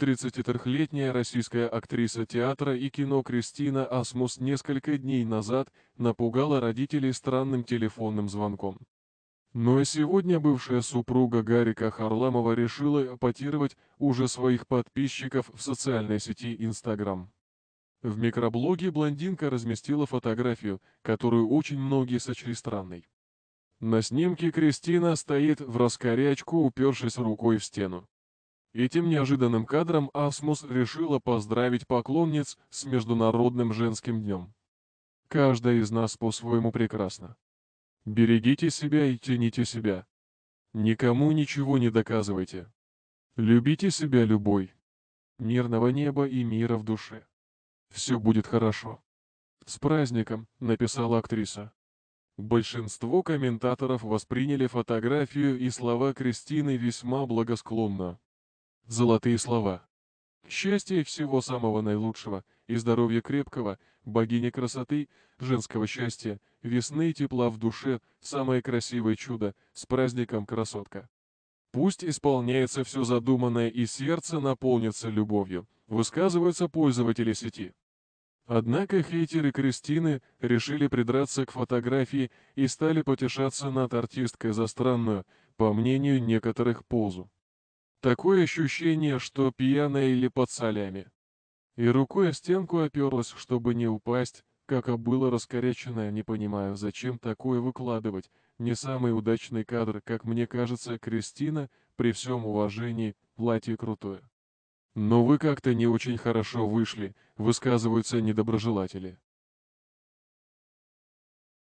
33-летняя российская актриса театра и кино Кристина Асмус несколько дней назад напугала родителей странным телефонным звонком. Но и сегодня бывшая супруга Гарика Харламова решила эпатировать уже своих подписчиков в социальной сети Instagram. В микроблоге блондинка разместила фотографию, которую очень многие сочли странной. На снимке Кристина стоит в раскорячку, упершись рукой в стену. Этим неожиданным кадром Асмус решила поздравить поклонниц с Международным женским днем. Каждая из нас по-своему прекрасна. Берегите себя и тяните себя. Никому ничего не доказывайте. Любите себя любой. Мирного неба и мира в душе. Все будет хорошо. «С праздником», — написала актриса. Большинство комментаторов восприняли фотографию и слова Кристины весьма благосклонно. Золотые слова. Счастья и всего самого наилучшего, и здоровья крепкого, Богини красоты, женского счастья, весны и тепла в душе, самое красивое чудо, с праздником красотка. Пусть исполняется все задуманное и сердце наполнится любовью, высказываются пользователи сети. Однако хейтеры Кристины решили придраться к фотографии и стали потешаться над артисткой за странную, по мнению некоторых, позу. Такое ощущение, что пьяная или под солями. И рукой о стенку оперлась, чтобы не упасть, как обыла раскоряченная, не понимаю, зачем такое выкладывать. Не самый удачный кадр, как мне кажется, Кристина, при всем уважении, платье крутое. Но вы как-то не очень хорошо вышли, высказываются недоброжелатели.